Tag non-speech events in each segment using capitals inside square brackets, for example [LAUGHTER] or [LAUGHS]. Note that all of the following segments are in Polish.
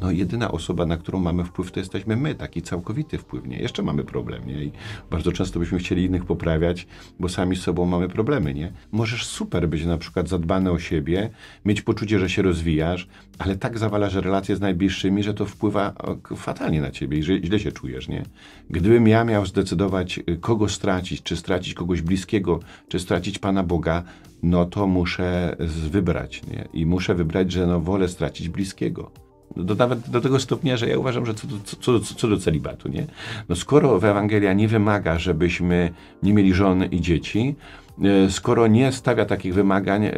no jedyna osoba, na którą mamy wpływ, to jesteśmy my, taki całkowity wpływ. Nie? Jeszcze mamy problem, nie? I bardzo często byśmy chcieli innych poprawiać, bo sami z sobą mamy problemy, nie? Możesz super być na przykład zadbany o siebie, mieć poczucie, że się rozwijasz, ale tak zawalasz relacje z najbliższymi, że to wpływa fatalnie na ciebie i że źle się czujesz, nie? Gdybym ja miał zdecydować, y, kogo stracić, czy stracić kogoś bliskiego, czy stracić Pana Boga, no to muszę wybrać, nie? I muszę wybrać, że no wolę stracić bliskiego do, nawet do tego stopnia, że ja uważam, że co, co, co, co do celibatu, nie? No skoro Ewangelia nie wymaga, żebyśmy nie mieli żon i dzieci, e, skoro nie stawia takich wymagań e,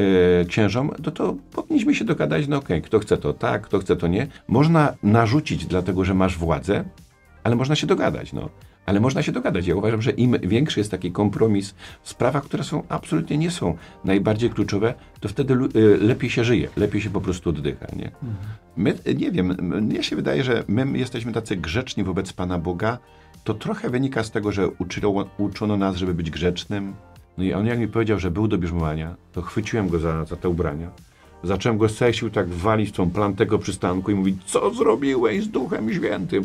księżom, to, no to powinniśmy się dogadać, no okej, okay, kto chce to tak, kto chce to nie. Można narzucić dlatego, że masz władzę, ale można się dogadać, no ale można się dogadać. Ja uważam, że im większy jest taki kompromis w sprawach, które są absolutnie nie są najbardziej kluczowe, to wtedy y, lepiej się żyje, lepiej się po prostu oddycha. Nie? My, nie wiem, mnie się wydaje, że my jesteśmy tacy grzeczni wobec Pana Boga, to trochę wynika z tego, że uczyło, uczono nas, żeby być grzecznym. No i on jak mi powiedział, że był do bierzmowania, to chwyciłem go za, za te ubrania. Zacząłem go z całej tak walić w tą plantę tego przystanku i mówić, co zrobiłeś z Duchem Świętym?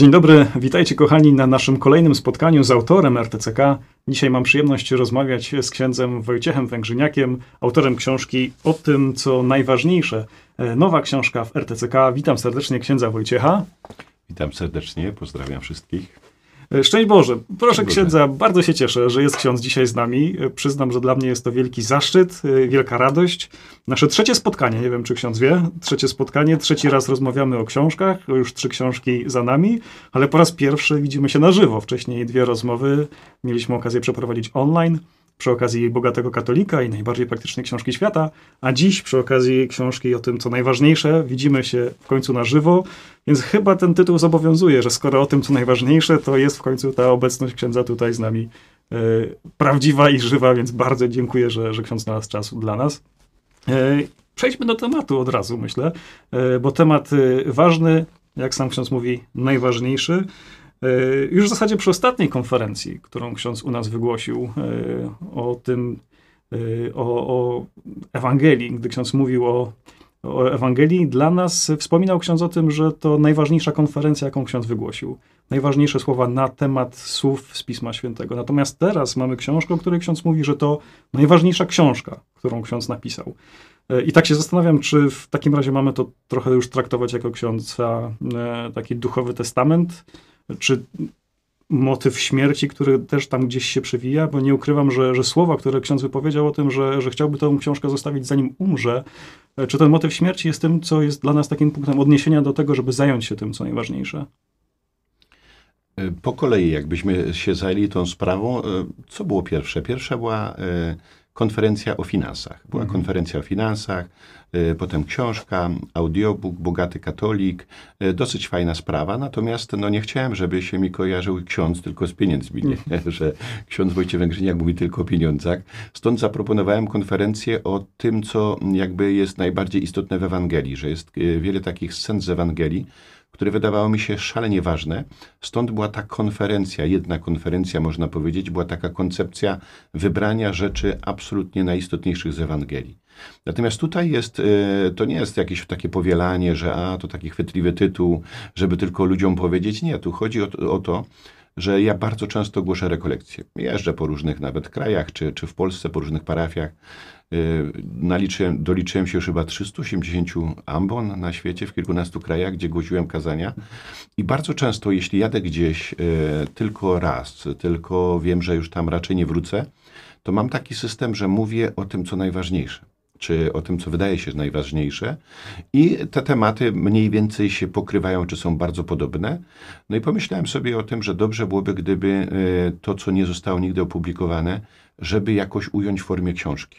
Dzień dobry, witajcie kochani na naszym kolejnym spotkaniu z autorem RTCK. Dzisiaj mam przyjemność rozmawiać z księdzem Wojciechem Węgrzyniakiem, autorem książki o tym, co najważniejsze. E, nowa książka w RTCK. Witam serdecznie księdza Wojciecha. Witam serdecznie, pozdrawiam wszystkich. E, szczęść Boże. Proszę księdza, bardzo się cieszę, że jest ksiądz dzisiaj z nami. E, przyznam, że dla mnie jest to wielki zaszczyt, e, wielka radość. Nasze trzecie spotkanie, nie wiem czy ksiądz wie, trzecie spotkanie, trzeci raz rozmawiamy o książkach, już trzy książki za nami, ale po raz pierwszy widzimy się na żywo. Wcześniej dwie rozmowy mieliśmy okazję przeprowadzić online przy okazji Bogatego Katolika i najbardziej praktycznej książki świata, a dziś przy okazji książki o tym, co najważniejsze, widzimy się w końcu na żywo, więc chyba ten tytuł zobowiązuje, że skoro o tym, co najważniejsze, to jest w końcu ta obecność księdza tutaj z nami yy, prawdziwa i żywa, więc bardzo dziękuję, że, że ksiądz znalazł czas dla nas. Yy, przejdźmy do tematu od razu, myślę, yy, bo temat ważny, jak sam ksiądz mówi, najważniejszy. E, już w zasadzie przy ostatniej konferencji, którą ksiądz u nas wygłosił e, o tym, e, o, o Ewangelii, gdy ksiądz mówił o, o Ewangelii, dla nas wspominał ksiądz o tym, że to najważniejsza konferencja, jaką ksiądz wygłosił. Najważniejsze słowa na temat słów z Pisma Świętego. Natomiast teraz mamy książkę, o której ksiądz mówi, że to najważniejsza książka, którą ksiądz napisał. I tak się zastanawiam, czy w takim razie mamy to trochę już traktować jako ksiądza taki duchowy testament, czy motyw śmierci, który też tam gdzieś się przewija, bo nie ukrywam, że, że słowa, które ksiądz wypowiedział o tym, że, że chciałby tę książkę zostawić zanim umrze, czy ten motyw śmierci jest tym, co jest dla nas takim punktem odniesienia do tego, żeby zająć się tym, co najważniejsze? E, po kolei, jakbyśmy się zajęli tą sprawą, e, co było pierwsze? Pierwsza była e, konferencja o finansach. Była mhm. konferencja o finansach, y, potem książka, audiobook, Bogaty Katolik. Y, dosyć fajna sprawa, natomiast no, nie chciałem, żeby się mi kojarzył ksiądz tylko z pieniędzmi, nie? Mhm. [LAUGHS] że ksiądz Wojciech Węgrzyniak mówi tylko o pieniądzach. Stąd zaproponowałem konferencję o tym, co jakby jest najbardziej istotne w Ewangelii, że jest y, wiele takich scen z Ewangelii, które wydawało mi się szalenie ważne. Stąd była ta konferencja, jedna konferencja można powiedzieć, była taka koncepcja wybrania rzeczy absolutnie najistotniejszych z Ewangelii. Natomiast tutaj jest, e, to nie jest jakieś takie powielanie, że a, to taki chwytliwy tytuł, żeby tylko ludziom powiedzieć. Nie, tu chodzi o, o to, że ja bardzo często głoszę rekolekcje. Jeżdżę po różnych nawet krajach, czy, czy w Polsce, po różnych parafiach. Y, naliczyłem, doliczyłem się już chyba 380 ambon na świecie, w kilkunastu krajach, gdzie głosiłem kazania. I bardzo często, jeśli jadę gdzieś y, tylko raz, tylko wiem, że już tam raczej nie wrócę, to mam taki system, że mówię o tym, co najważniejsze czy o tym, co wydaje się najważniejsze. I te tematy mniej więcej się pokrywają, czy są bardzo podobne. No i pomyślałem sobie o tym, że dobrze byłoby, gdyby e, to, co nie zostało nigdy opublikowane, żeby jakoś ująć w formie książki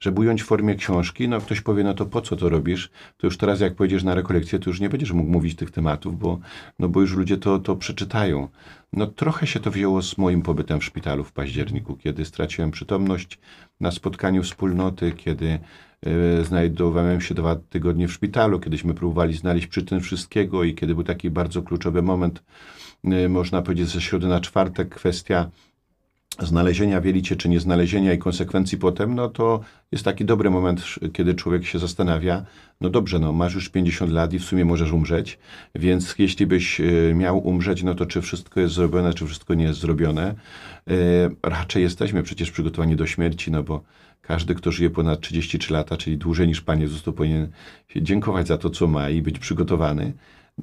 żeby ująć w formie książki, no ktoś powie, no to po co to robisz? To już teraz jak pojedziesz na rekolekcję, to już nie będziesz mógł mówić tych tematów, bo, no bo już ludzie to, to przeczytają. No trochę się to wzięło z moim pobytem w szpitalu w październiku, kiedy straciłem przytomność na spotkaniu wspólnoty, kiedy e, znajdowałem się dwa tygodnie w szpitalu, kiedyśmy próbowali znaleźć przyczyn wszystkiego i kiedy był taki bardzo kluczowy moment, e, można powiedzieć ze środy na czwartek, kwestia znalezienia wielicie, czy nieznalezienia i konsekwencji potem, no to jest taki dobry moment, kiedy człowiek się zastanawia, no dobrze, no masz już 50 lat i w sumie możesz umrzeć, więc jeśli byś e, miał umrzeć, no to czy wszystko jest zrobione, czy wszystko nie jest zrobione. E, raczej jesteśmy przecież przygotowani do śmierci, no bo każdy, kto żyje ponad 33 lata, czyli dłużej niż Pan Jezus, to powinien się dziękować za to, co ma i być przygotowany.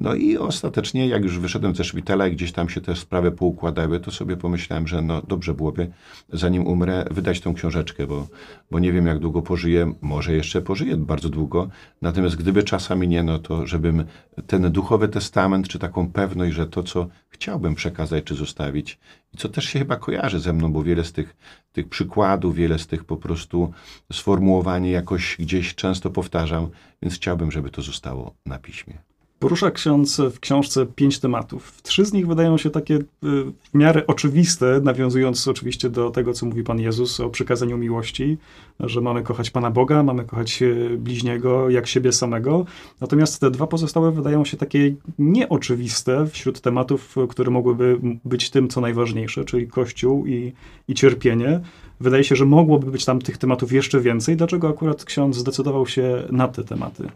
No i ostatecznie, jak już wyszedłem ze szpitala i gdzieś tam się te sprawy poukładały, to sobie pomyślałem, że no dobrze byłoby, zanim umrę, wydać tą książeczkę, bo, bo nie wiem, jak długo pożyję. Może jeszcze pożyję bardzo długo. Natomiast gdyby czasami nie, no to żebym ten duchowy testament, czy taką pewność, że to, co chciałbym przekazać, czy zostawić, i co też się chyba kojarzy ze mną, bo wiele z tych, tych przykładów, wiele z tych po prostu sformułowań jakoś gdzieś często powtarzam, więc chciałbym, żeby to zostało na piśmie. Porusza ksiądz w książce pięć tematów. Trzy z nich wydają się takie y, w miarę oczywiste, nawiązując oczywiście do tego, co mówi Pan Jezus o przykazaniu miłości, że mamy kochać Pana Boga, mamy kochać e, bliźniego jak siebie samego. Natomiast te dwa pozostałe wydają się takie nieoczywiste wśród tematów, e, które mogłyby być tym, co najważniejsze, czyli Kościół i, i cierpienie. Wydaje się, że mogłoby być tam tych tematów jeszcze więcej. Dlaczego akurat ksiądz zdecydował się na te tematy?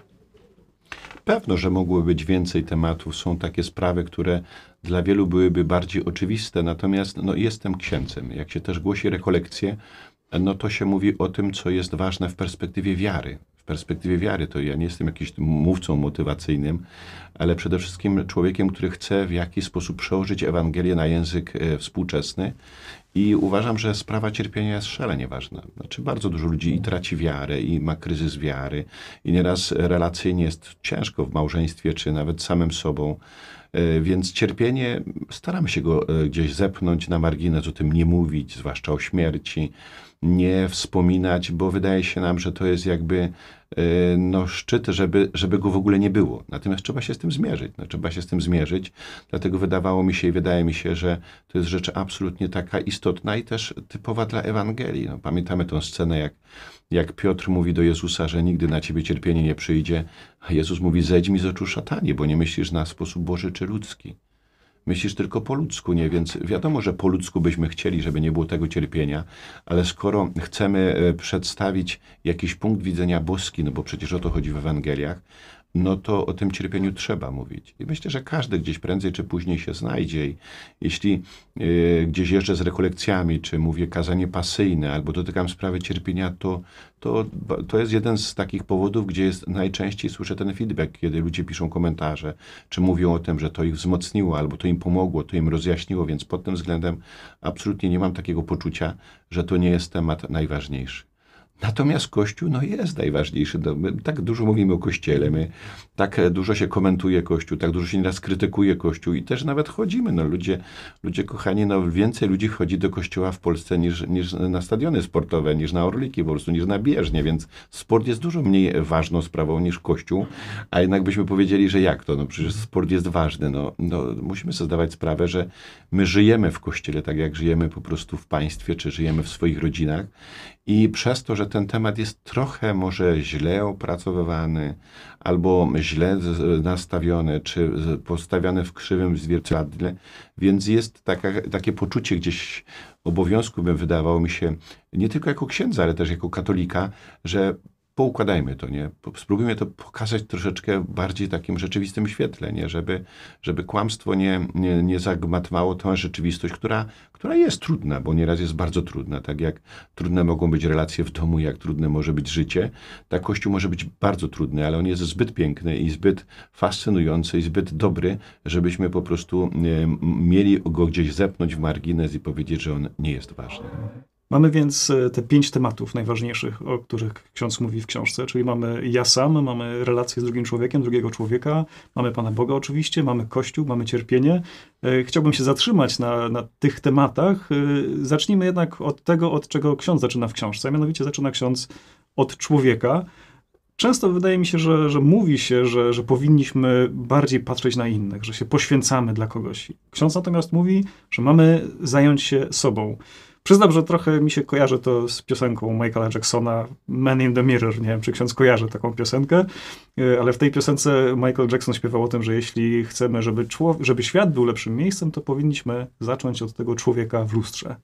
Pewno, że mogłoby być więcej tematów. Są takie sprawy, które dla wielu byłyby bardziej oczywiste. Natomiast no, jestem księcem. Jak się też głosi rekolekcje, no to się mówi o tym, co jest ważne w perspektywie wiary perspektywie wiary. To ja nie jestem jakimś mówcą motywacyjnym, ale przede wszystkim człowiekiem, który chce w jakiś sposób przełożyć Ewangelię na język e, współczesny. I uważam, że sprawa cierpienia jest szalenie ważna. Znaczy, bardzo dużo ludzi i traci wiarę, i ma kryzys wiary, i nieraz relacyjnie jest ciężko w małżeństwie, czy nawet samym sobą. E, więc cierpienie, staramy się go e, gdzieś zepnąć na margines, o tym nie mówić, zwłaszcza o śmierci nie wspominać, bo wydaje się nam, że to jest jakby e, no, szczyt, żeby, żeby go w ogóle nie było. Natomiast trzeba się z tym zmierzyć. No, trzeba się z tym zmierzyć. Dlatego wydawało mi się i wydaje mi się, że to jest rzecz absolutnie taka istotna i też typowa dla Ewangelii. No, pamiętamy tę scenę, jak, jak Piotr mówi do Jezusa, że nigdy na ciebie cierpienie nie przyjdzie, a Jezus mówi, zejdź mi z oczu szatanie, bo nie myślisz na sposób Boży czy ludzki myślisz tylko po ludzku, nie? Więc wiadomo, że po ludzku byśmy chcieli, żeby nie było tego cierpienia, ale skoro chcemy e, przedstawić jakiś punkt widzenia boski, no bo przecież o to chodzi w Ewangeliach, no to o tym cierpieniu trzeba mówić. I myślę, że każdy gdzieś prędzej czy później się znajdzie. I jeśli y, gdzieś jeżdżę z rekolekcjami, czy mówię kazanie pasyjne, albo dotykam sprawy cierpienia, to, to, to jest jeden z takich powodów, gdzie jest najczęściej słyszę ten feedback, kiedy ludzie piszą komentarze, czy mówią o tym, że to ich wzmocniło, albo to im pomogło, to im rozjaśniło, więc pod tym względem absolutnie nie mam takiego poczucia, że to nie jest temat najważniejszy. Natomiast Kościół no, jest najważniejszy. No, my tak dużo mówimy o Kościele, my tak e, dużo się komentuje Kościół, tak dużo się nas krytykuje Kościół i też nawet chodzimy. No, ludzie, ludzie kochani, no, więcej ludzi chodzi do Kościoła w Polsce niż, niż na stadiony sportowe, niż na Orliki po prostu, niż na bieżnie, więc sport jest dużo mniej ważną sprawą niż Kościół, a jednak byśmy powiedzieli, że jak to? No przecież sport jest ważny. No, no, musimy sobie zdawać sprawę, że my żyjemy w Kościele tak, jak żyjemy po prostu w państwie, czy żyjemy w swoich rodzinach i przez to, że ten temat jest trochę może źle opracowywany, albo źle nastawiony, czy postawiany w krzywym zwierciadle, więc jest taka, takie poczucie gdzieś obowiązku, bym wydawało mi się, nie tylko jako księdza, ale też jako katolika, że poukładajmy to, nie? Spróbujmy to pokazać troszeczkę bardziej takim rzeczywistym świetle, nie? Żeby, żeby kłamstwo nie, nie, nie zagmatwało tą rzeczywistość, która, która jest trudna, bo nieraz jest bardzo trudna. Tak jak trudne mogą być relacje w domu, jak trudne może być życie, tak Kościół może być bardzo trudny, ale on jest zbyt piękny i zbyt fascynujący i zbyt dobry, żebyśmy po prostu e, mieli go gdzieś zepnąć w margines i powiedzieć, że on nie jest ważny. Mamy więc e, te pięć tematów najważniejszych, o których ksiądz mówi w książce, czyli mamy ja sam, mamy relacje z drugim człowiekiem, drugiego człowieka, mamy Pana Boga oczywiście, mamy Kościół, mamy cierpienie. E, chciałbym się zatrzymać na, na tych tematach. E, zacznijmy jednak od tego, od czego ksiądz zaczyna w książce, a mianowicie zaczyna ksiądz od człowieka. Często wydaje mi się, że, że mówi się, że, że powinniśmy bardziej patrzeć na innych, że się poświęcamy dla kogoś. Ksiądz natomiast mówi, że mamy zająć się sobą. Przyznam, że trochę mi się kojarzy to z piosenką Michaela Jacksona Man in the Mirror. Nie wiem, czy ksiądz kojarzy taką piosenkę, e, ale w tej piosence Michael Jackson śpiewał o tym, że jeśli chcemy, żeby, żeby świat był lepszym miejscem, to powinniśmy zacząć od tego człowieka w lustrze.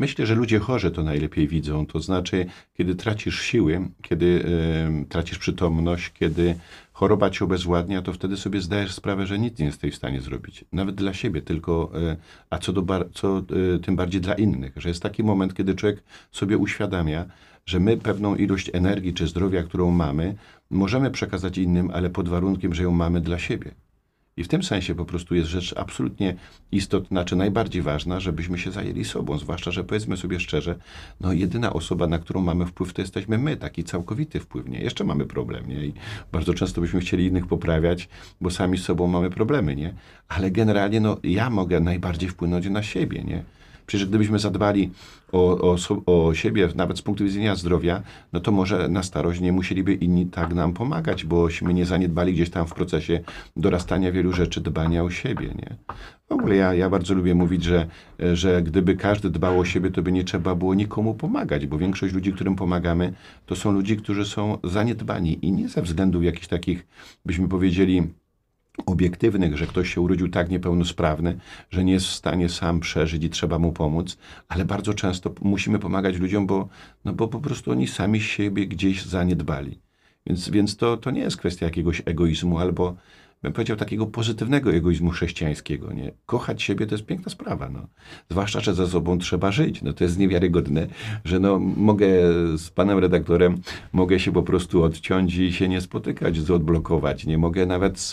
Myślę, że ludzie chorzy to najlepiej widzą. To znaczy, kiedy tracisz siły, kiedy y, tracisz przytomność, kiedy choroba cię obezwładnia, to wtedy sobie zdajesz sprawę, że nic nie jesteś w stanie zrobić. Nawet dla siebie, tylko, e, a co, do bar, co e, tym bardziej dla innych. Że jest taki moment, kiedy człowiek sobie uświadamia, że my pewną ilość energii czy zdrowia, którą mamy, możemy przekazać innym, ale pod warunkiem, że ją mamy dla siebie. I w tym sensie po prostu jest rzecz absolutnie istotna, czy najbardziej ważna, żebyśmy się zajęli sobą. Zwłaszcza, że powiedzmy sobie szczerze, no jedyna osoba, na którą mamy wpływ, to jesteśmy my, taki całkowity wpływ. Nie? Jeszcze mamy problem, nie? I bardzo często byśmy chcieli innych poprawiać, bo sami z sobą mamy problemy, nie? Ale generalnie, no ja mogę najbardziej wpłynąć na siebie, nie? Przecież gdybyśmy zadbali o, o, o siebie, nawet z punktu widzenia zdrowia, no to może na starość nie musieliby inni tak nam pomagać, bośmy nie zaniedbali gdzieś tam w procesie dorastania wielu rzeczy, dbania o siebie, nie? W ogóle ja, ja bardzo lubię mówić, że, że gdyby każdy dbał o siebie, to by nie trzeba było nikomu pomagać, bo większość ludzi, którym pomagamy, to są ludzie, którzy są zaniedbani i nie ze względów jakichś takich, byśmy powiedzieli, obiektywnych, że ktoś się urodził tak niepełnosprawny, że nie jest w stanie sam przeżyć i trzeba mu pomóc, ale bardzo często musimy pomagać ludziom, bo, no bo po prostu oni sami siebie gdzieś zaniedbali. Więc, więc to, to nie jest kwestia jakiegoś egoizmu albo, bym powiedział, takiego pozytywnego egoizmu chrześcijańskiego. Nie? Kochać siebie to jest piękna sprawa. No. Zwłaszcza, że ze sobą trzeba żyć. No, to jest niewiarygodne, że no, mogę z panem redaktorem mogę się po prostu odciąć i się nie spotykać, odblokować. Nie mogę nawet z,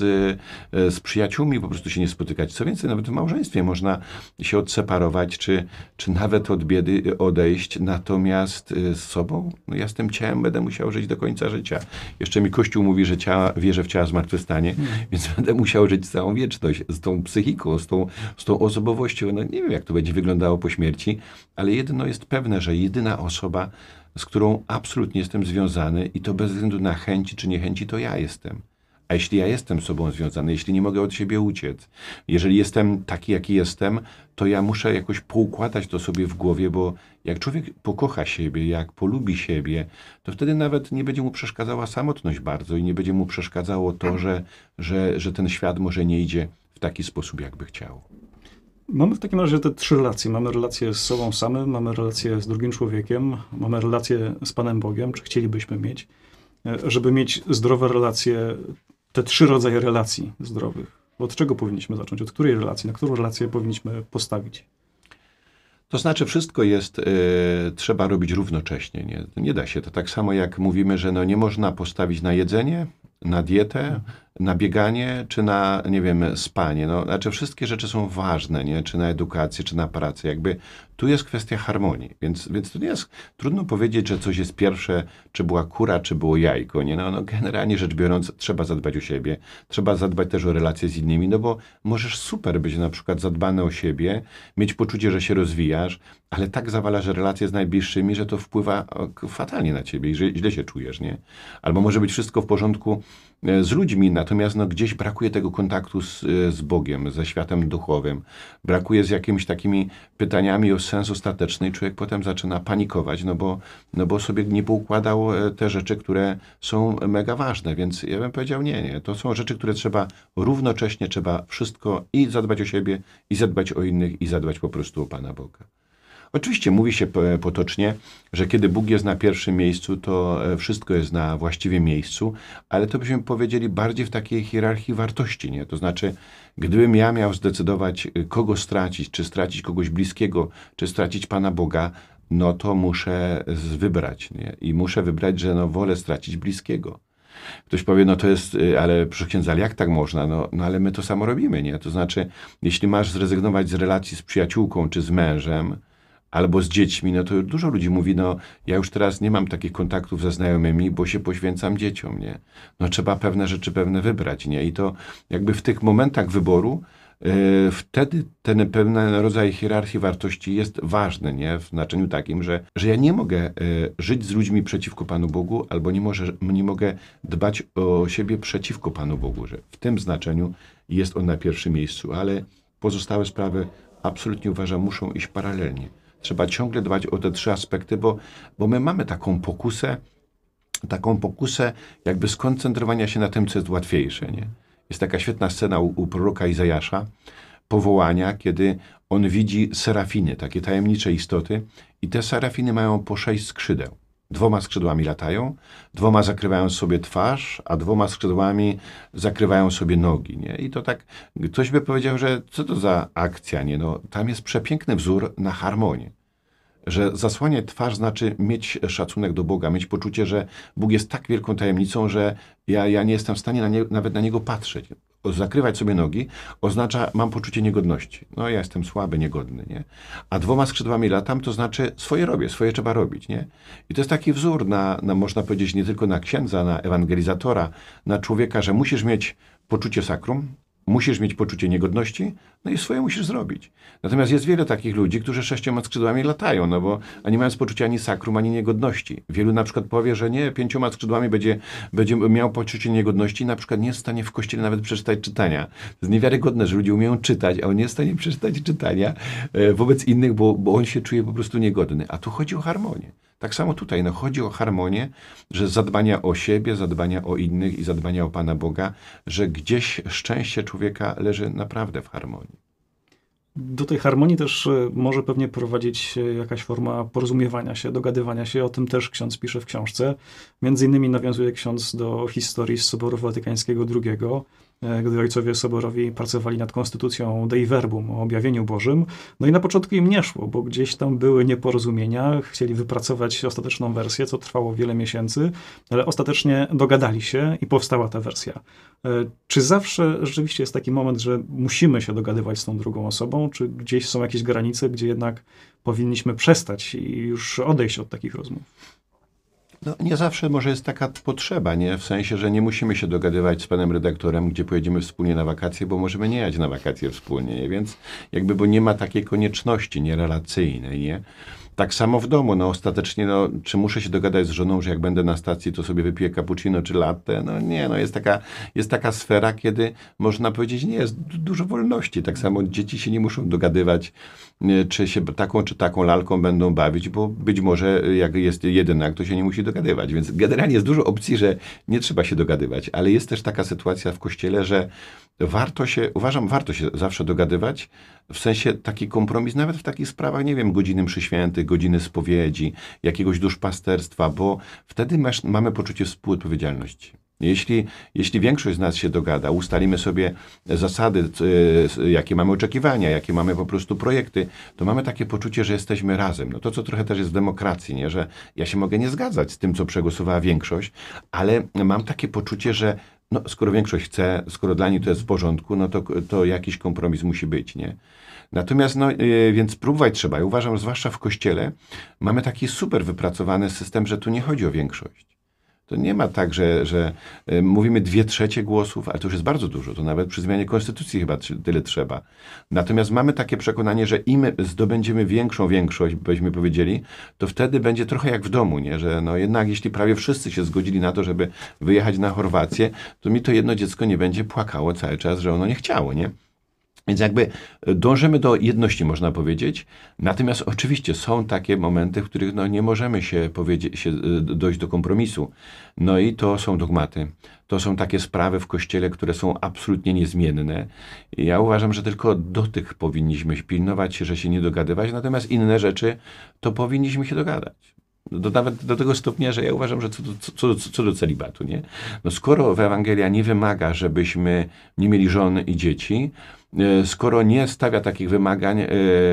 z przyjaciółmi po prostu się nie spotykać. Co więcej, nawet w małżeństwie można się odseparować, czy, czy nawet od biedy odejść. Natomiast y, z sobą, no, ja z tym ciałem będę musiał żyć do końca życia. Jeszcze mi Kościół mówi, że ciała, wierzę w ciała zmartwychwstanie, mhm więc będę musiał żyć całą wieczność z tą psychiką, z tą, z tą osobowością. No nie wiem, jak to będzie wyglądało po śmierci, ale jedno jest pewne, że jedyna osoba, z którą absolutnie jestem związany i to bez względu na chęci czy niechęci, to ja jestem. A jeśli ja jestem sobą związany, jeśli nie mogę od siebie uciec, jeżeli jestem taki, jaki jestem, to ja muszę jakoś poukładać to sobie w głowie, bo jak człowiek pokocha siebie, jak polubi siebie, to wtedy nawet nie będzie mu przeszkadzała samotność bardzo i nie będzie mu przeszkadzało to, że, że, że ten świat może nie idzie w taki sposób, jakby chciał. Mamy w takim razie te trzy relacje. Mamy relację z sobą samym, mamy relację z drugim człowiekiem, mamy relację z Panem Bogiem, czy chcielibyśmy mieć. E, Żeby mieć zdrowe relacje, te trzy rodzaje relacji zdrowych. Od czego powinniśmy zacząć? Od której relacji? Na którą relację powinniśmy postawić? To znaczy, wszystko jest, y, trzeba robić równocześnie. Nie, nie da się to. Tak samo jak mówimy, że no nie można postawić na jedzenie, na dietę, na bieganie, czy na, nie wiem, spanie. No, znaczy, wszystkie rzeczy są ważne, nie? Czy na edukację, czy na pracę. Jakby tu jest kwestia harmonii, więc, więc to nie jest, trudno powiedzieć, że coś jest pierwsze, czy była kura, czy było jajko, nie? No, no generalnie rzecz biorąc, trzeba zadbać o siebie, trzeba zadbać też o relacje z innymi, no bo możesz super być na przykład zadbany o siebie, mieć poczucie, że się rozwijasz, ale tak zawalasz relacje z najbliższymi, że to wpływa fatalnie na ciebie i że źle się czujesz, nie? Albo może być wszystko w porządku, E, z ludźmi, natomiast no, gdzieś brakuje tego kontaktu z, e, z Bogiem, ze światem duchowym. Brakuje z jakimiś takimi pytaniami o sens ostateczny i człowiek potem zaczyna panikować, no bo, no bo sobie nie poukładał e, te rzeczy, które są mega ważne, więc ja bym powiedział nie, nie. To są rzeczy, które trzeba równocześnie, trzeba wszystko i zadbać o siebie, i zadbać o innych, i zadbać po prostu o Pana Boga. Oczywiście mówi się potocznie, że kiedy Bóg jest na pierwszym miejscu, to e, wszystko jest na właściwym miejscu, ale to byśmy powiedzieli bardziej w takiej hierarchii wartości, nie? To znaczy, gdybym ja miał zdecydować, e, kogo stracić, czy stracić kogoś bliskiego, czy stracić Pana Boga, no to muszę wybrać, nie? I muszę wybrać, że no wolę stracić bliskiego. Ktoś powie, no to jest, e, ale proszę księdza, jak tak można? No, no ale my to samo robimy, nie? To znaczy, jeśli masz zrezygnować z relacji z przyjaciółką czy z mężem, albo z dziećmi, no to dużo ludzi mówi, no ja już teraz nie mam takich kontaktów ze znajomymi, bo się poświęcam dzieciom, nie? No trzeba pewne rzeczy pewne wybrać, nie? I to jakby w tych momentach wyboru yy, wtedy ten pewien rodzaj hierarchii wartości jest ważny, nie? W znaczeniu takim, że, że ja nie mogę yy, żyć z ludźmi przeciwko Panu Bogu, albo nie, może, nie mogę dbać o siebie przeciwko Panu Bogu, że w tym znaczeniu jest on na pierwszym miejscu, ale pozostałe sprawy absolutnie uważam muszą iść paralelnie. Trzeba ciągle dbać o te trzy aspekty, bo, bo my mamy taką pokusę, taką pokusę jakby skoncentrowania się na tym, co jest łatwiejsze. Nie? Jest taka świetna scena u, u proroka Izajasza, powołania, kiedy on widzi serafiny, takie tajemnicze istoty i te serafiny mają po sześć skrzydeł dwoma skrzydłami latają, dwoma zakrywają sobie twarz, a dwoma skrzydłami zakrywają sobie nogi. Nie? I to tak, ktoś by powiedział, że co to za akcja? Nie? No, tam jest przepiękny wzór na harmonię. Że zasłanie twarz znaczy mieć szacunek do Boga, mieć poczucie, że Bóg jest tak wielką tajemnicą, że ja, ja nie jestem w stanie na nie, nawet na Niego patrzeć zakrywać sobie nogi oznacza, mam poczucie niegodności. No ja jestem słaby, niegodny, nie? A dwoma skrzydłami latam, to znaczy swoje robię, swoje trzeba robić, nie? I to jest taki wzór na, na można powiedzieć, nie tylko na księdza, na ewangelizatora, na człowieka, że musisz mieć poczucie sakrum, musisz mieć poczucie niegodności, no i swoje musisz zrobić. Natomiast jest wiele takich ludzi, którzy sześcioma skrzydłami latają, no bo ani mając poczucia ani sakrum, ani niegodności. Wielu na przykład powie, że nie, pięcioma skrzydłami będzie, będzie miał poczucie niegodności i na przykład nie jest w stanie w kościele nawet przeczytać czytania. To jest niewiarygodne, że ludzie umieją czytać, a on nie jest w stanie przeczytać czytania e, wobec innych, bo, bo on się czuje po prostu niegodny. A tu chodzi o harmonię. Tak samo tutaj, no chodzi o harmonię, że zadbania o siebie, zadbania o innych i zadbania o Pana Boga, że gdzieś szczęście człowieka leży naprawdę w harmonii do tej harmonii też e, może pewnie prowadzić jakaś forma porozumiewania się, dogadywania się. O tym też ksiądz pisze w książce. Między innymi nawiązuje ksiądz do historii z Soboru Watykańskiego II, E, gdy ojcowie soborowi pracowali nad konstytucją Dei Verbum o objawieniu Bożym. No i na początku im nie szło, bo gdzieś tam były nieporozumienia, chcieli wypracować ostateczną wersję, co trwało wiele miesięcy, ale ostatecznie dogadali się i powstała ta wersja. E, czy zawsze rzeczywiście jest taki moment, że musimy się dogadywać z tą drugą osobą, czy gdzieś są jakieś granice, gdzie jednak powinniśmy przestać i już odejść od takich rozmów? No, nie zawsze może jest taka potrzeba, nie? W sensie, że nie musimy się dogadywać z panem redaktorem, gdzie pojedziemy wspólnie na wakacje, bo możemy nie jechać na wakacje wspólnie, nie? Więc jakby, bo nie ma takiej konieczności, nie? Relacyjnej, nie? Tak samo w domu, no ostatecznie, no, czy muszę się dogadać z żoną, że jak będę na stacji, to sobie wypiję cappuccino czy latte? No nie, no jest taka, jest taka sfera, kiedy można powiedzieć, nie, jest dużo wolności. Tak samo dzieci się nie muszą dogadywać, e, czy się taką czy taką lalką będą bawić, bo być może e, jak jest jedyna, to się nie musi dogadywać. Więc generalnie jest dużo opcji, że nie trzeba się dogadywać, ale jest też taka sytuacja w kościele, że warto się, uważam, warto się zawsze dogadywać, w sensie taki kompromis, nawet w takich sprawach, nie wiem, godziny przyświętych, godziny spowiedzi, jakiegoś duszpasterstwa, bo wtedy masz, mamy poczucie współodpowiedzialności. Jeśli, jeśli większość z nas się dogada, ustalimy sobie zasady, e, jakie mamy oczekiwania, jakie mamy po prostu projekty, to mamy takie poczucie, że jesteśmy razem. No to, co trochę też jest w demokracji, nie? że ja się mogę nie zgadzać z tym, co przegłosowała większość, ale mam takie poczucie, że no, skoro większość chce, skoro dla niej to jest w porządku, no to, to jakiś kompromis musi być, nie? Natomiast, no, e, więc próbować trzeba. Ja uważam, zwłaszcza w kościele, mamy taki super wypracowany system, że tu nie chodzi o większość. To nie ma tak, że, że e, mówimy dwie trzecie głosów, ale to już jest bardzo dużo. To nawet przy zmianie konstytucji chyba tyle trzeba. Natomiast mamy takie przekonanie, że im zdobędziemy większą większość, byśmy powiedzieli, to wtedy będzie trochę jak w domu, nie? że no jednak jeśli prawie wszyscy się zgodzili na to, żeby wyjechać na Chorwację, to mi to jedno dziecko nie będzie płakało cały czas, że ono nie chciało. Nie? Więc jakby e, dążymy do jedności, można powiedzieć. Natomiast oczywiście są takie momenty, w których no, nie możemy się, powiedzieć, się e, dojść do kompromisu. No i to są dogmaty. To są takie sprawy w Kościele, które są absolutnie niezmienne. Ja uważam, że tylko do tych powinniśmy pilnować że się nie dogadywać, natomiast inne rzeczy to powinniśmy się dogadać. Do, nawet do tego stopnia, że ja uważam, że co, co, co, co do celibatu, nie? No skoro Ewangelia nie wymaga, żebyśmy nie mieli żon i dzieci, e, skoro nie stawia takich wymagań e,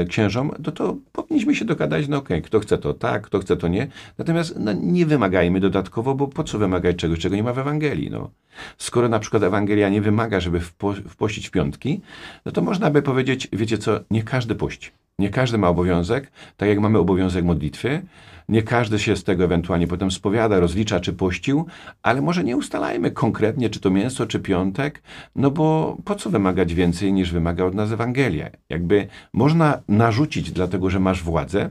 księżom, to, no to powinniśmy się dogadać, no okej, okay, kto chce to tak, kto chce to nie. Natomiast no, nie wymagajmy dodatkowo, bo po co wymagać czegoś, czego nie ma w Ewangelii, no. Skoro na przykład Ewangelia nie wymaga, żeby wpo, wpościć w piątki, no to można by powiedzieć, wiecie co, nie każdy pości. Nie każdy ma obowiązek, tak jak mamy obowiązek modlitwy, nie każdy się z tego ewentualnie potem spowiada, rozlicza czy pościł, ale może nie ustalajmy konkretnie, czy to mięso, czy piątek, no bo po co wymagać więcej niż wymaga od nas Ewangelia? Jakby można narzucić, dlatego że masz władzę,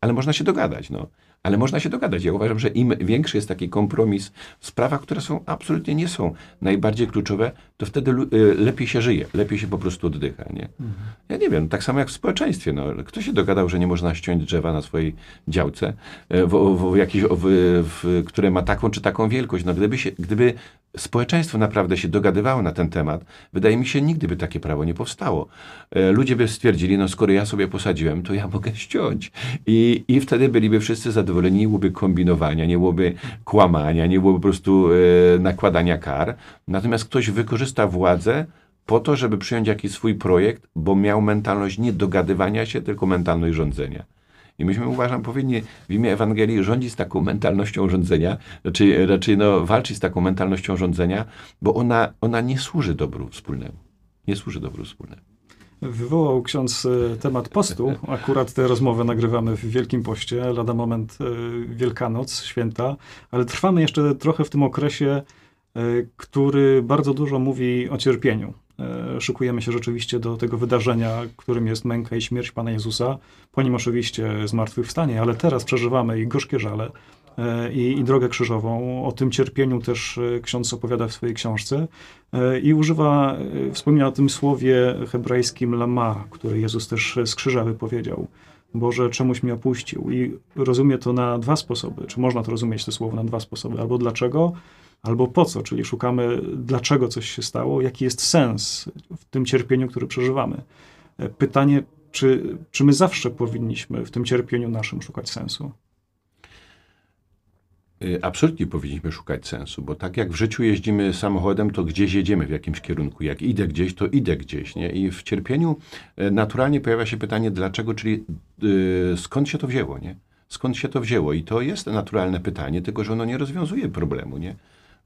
ale można się dogadać. No. Ale można się dogadać. Ja uważam, że im większy jest taki kompromis w sprawach, które są absolutnie nie są najbardziej kluczowe, to wtedy y, lepiej się żyje, lepiej się po prostu oddycha. Nie? Mhm. Ja nie wiem, tak samo jak w społeczeństwie. No, kto się dogadał, że nie można ściąć drzewa na swojej działce, e, w, w, w, w które ma taką czy taką wielkość? No, gdyby, się, gdyby społeczeństwo naprawdę się dogadywało na ten temat, wydaje mi się, nigdy by takie prawo nie powstało. E, ludzie by stwierdzili, no skoro ja sobie posadziłem, to ja [LAUGHS] mogę ściąć. I, i wtedy byliby wszyscy zadowoleni, nie byłoby kombinowania, nie byłoby kłamania, nie byłoby po prostu e, nakładania kar. Natomiast ktoś wykorzysta władzę po to, żeby przyjąć jakiś swój projekt, bo miał mentalność nie dogadywania się, tylko mentalność rządzenia. I myśmy, uważam, powinni w imię Ewangelii rządzić z taką mentalnością rządzenia, raczej, raczej no, walczyć z taką mentalnością rządzenia, bo ona, ona nie służy dobru wspólnemu. Nie służy dobru wspólnemu. Wywołał ksiądz e, temat postu. Akurat tę rozmowę nagrywamy w Wielkim Poście. Lada moment e, Wielkanoc, święta, ale trwamy jeszcze trochę w tym okresie, e, który bardzo dużo mówi o cierpieniu E, szykujemy się rzeczywiście do tego wydarzenia, którym jest męka i śmierć Pana Jezusa, po nim oczywiście zmartwychwstanie, ale teraz przeżywamy i gorzkie żale, e, i, i drogę krzyżową. O tym cierpieniu też e, ksiądz opowiada w swojej książce i używa, wspomina o tym słowie hebrajskim lama, które Jezus też z krzyża wypowiedział. Boże, czemuś mnie opuścił. I rozumie to na dwa sposoby. Czy można to rozumieć, to słowo, na dwa sposoby? Albo dlaczego, albo po co, czyli szukamy, dlaczego coś się stało, jaki jest sens w tym cierpieniu, który przeżywamy. E, pytanie, czy, czy my zawsze powinniśmy w tym cierpieniu naszym szukać sensu? E, absolutnie powinniśmy szukać sensu, bo tak jak w życiu jeździmy samochodem, to gdzieś jedziemy w jakimś kierunku. Jak idę gdzieś, to idę gdzieś. Nie? I w cierpieniu e, naturalnie pojawia się pytanie, dlaczego, czyli yy, skąd się to wzięło, nie? Skąd się to wzięło? I to jest naturalne pytanie, tylko że ono nie rozwiązuje problemu, nie?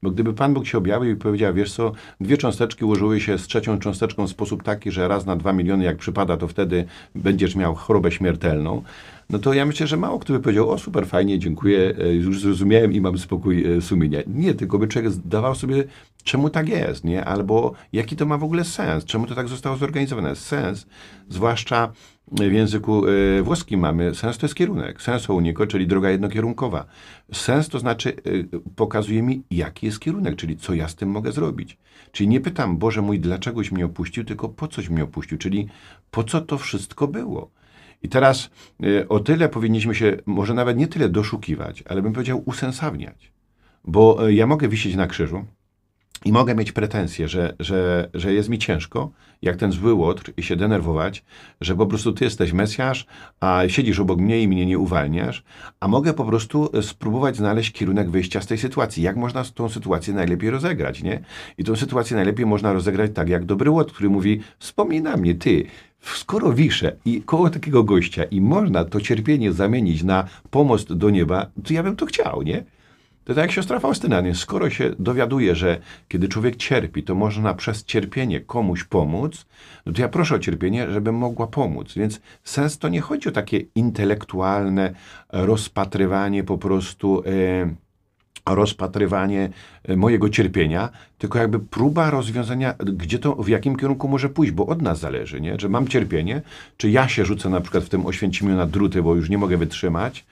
Bo gdyby Pan Bóg się objawił i powiedział, wiesz co, dwie cząsteczki ułożyły się z trzecią cząsteczką w sposób taki, że raz na dwa miliony, jak przypada, to wtedy będziesz miał chorobę śmiertelną, no to ja myślę, że mało kto by powiedział, o super, fajnie, dziękuję, e, już zrozumiałem i mam spokój e, sumienia. Nie, tylko by człowiek zdawał sobie, czemu tak jest, nie? Albo jaki to ma w ogóle sens, czemu to tak zostało zorganizowane. Sens, zwłaszcza w języku e, włoskim mamy, sens to jest kierunek, senso unico, czyli droga jednokierunkowa. Sens to znaczy pokazuje mi, jaki jest kierunek, czyli co ja z tym mogę zrobić. Czyli nie pytam, Boże mój, dlaczegoś mnie opuścił, tylko po coś mnie opuścił, czyli po co to wszystko było. I teraz y, o tyle powinniśmy się może nawet nie tyle doszukiwać, ale bym powiedział usensowniać. Bo y, ja mogę wisieć na krzyżu, i mogę mieć pretensje, że, że, że jest mi ciężko, jak ten zły łotr, i się denerwować, że po prostu ty jesteś Mesjasz, a siedzisz obok mnie i mnie nie uwalniasz, a mogę po prostu e, spróbować znaleźć kierunek wyjścia z tej sytuacji. Jak można tą sytuację najlepiej rozegrać, nie? I tą sytuację najlepiej można rozegrać tak, jak dobry łotr, który mówi, wspomnij na mnie, ty, skoro wiszę i koło takiego gościa i można to cierpienie zamienić na pomost do nieba, to ja bym to chciał, nie? To tak jak siostra Faustyna, nie? skoro się dowiaduje, że kiedy człowiek cierpi, to można przez cierpienie komuś pomóc, no to ja proszę o cierpienie, żebym mogła pomóc. Więc sens to nie chodzi o takie intelektualne rozpatrywanie po prostu... Yy, rozpatrywanie e, mojego cierpienia, tylko jakby próba rozwiązania, gdzie to, w jakim kierunku może pójść, bo od nas zależy, nie? Że mam cierpienie, czy ja się rzucę na przykład w tym Oświęcimiu na druty, bo już nie mogę wytrzymać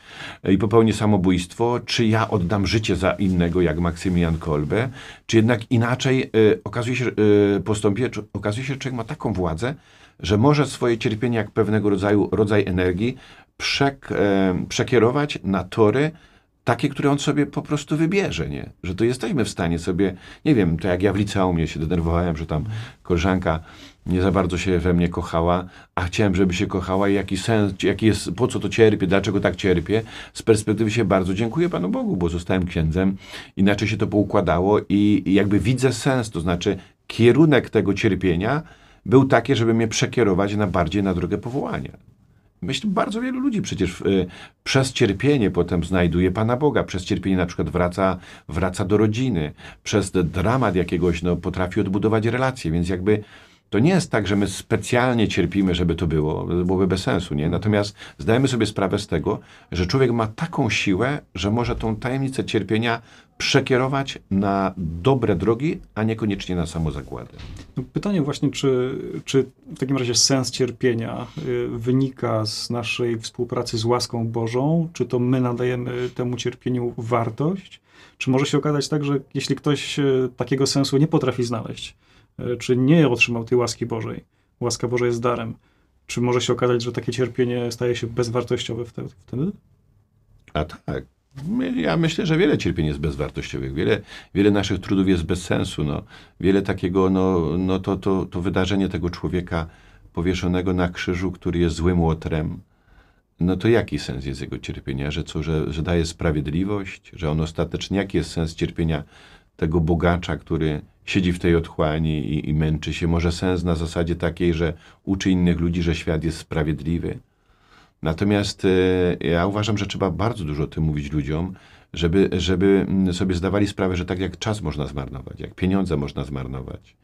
e, i popełnię samobójstwo, czy ja oddam życie za innego, jak Maksymilian Kolbe, czy jednak inaczej y, okazuje się, y, postąpię, czy, okazuje się, że człowiek ma taką władzę, że może swoje cierpienie, jak pewnego rodzaju rodzaj energii, przek, y, przekierować na tory, takie, które on sobie po prostu wybierze, nie? Że to jesteśmy w stanie sobie, nie wiem, to jak ja w liceum się denerwowałem, że tam koleżanka nie za bardzo się we mnie kochała, a chciałem, żeby się kochała i jaki sens, jaki jest, po co to cierpię, dlaczego tak cierpię, z perspektywy się bardzo dziękuję Panu Bogu, bo zostałem księdzem, inaczej się to poukładało i, i jakby widzę sens, to znaczy kierunek tego cierpienia był taki, żeby mnie przekierować na bardziej na drogę powołania. Myślę, bardzo wielu ludzi przecież y, przez cierpienie potem znajduje Pana Boga, przez cierpienie na przykład wraca, wraca do rodziny, przez dramat jakiegoś no, potrafi odbudować relacje, więc jakby to nie jest tak, że my specjalnie cierpimy, żeby to było, byłoby bez sensu, nie? Natomiast zdajemy sobie sprawę z tego, że człowiek ma taką siłę, że może tą tajemnicę cierpienia przekierować na dobre drogi, a niekoniecznie na samozagładę. No, pytanie właśnie, czy, czy w takim razie sens cierpienia y, wynika z naszej współpracy z łaską Bożą? Czy to my nadajemy temu cierpieniu wartość? Czy może się okazać tak, że jeśli ktoś y, takiego sensu nie potrafi znaleźć, E, czy nie otrzymał tej łaski Bożej. Łaska Boża jest darem. Czy może się okazać, że takie cierpienie staje się bezwartościowe wtedy? A tak. Ja myślę, że wiele cierpień jest bezwartościowych, wiele, wiele naszych trudów jest bez sensu. No. Wiele takiego, no, no to, to, to wydarzenie tego człowieka powieszonego na krzyżu, który jest złym łotrem, no to jaki sens jest jego cierpienia? Że co, że, że daje sprawiedliwość? Że on ostatecznie, jaki jest sens cierpienia tego bogacza, który siedzi w tej otchłani i, i męczy się. Może sens na zasadzie takiej, że uczy innych ludzi, że świat jest sprawiedliwy. Natomiast e, ja uważam, że trzeba bardzo dużo o tym mówić ludziom, żeby, żeby mm, sobie zdawali sprawę, że tak jak czas można zmarnować, jak pieniądze można zmarnować,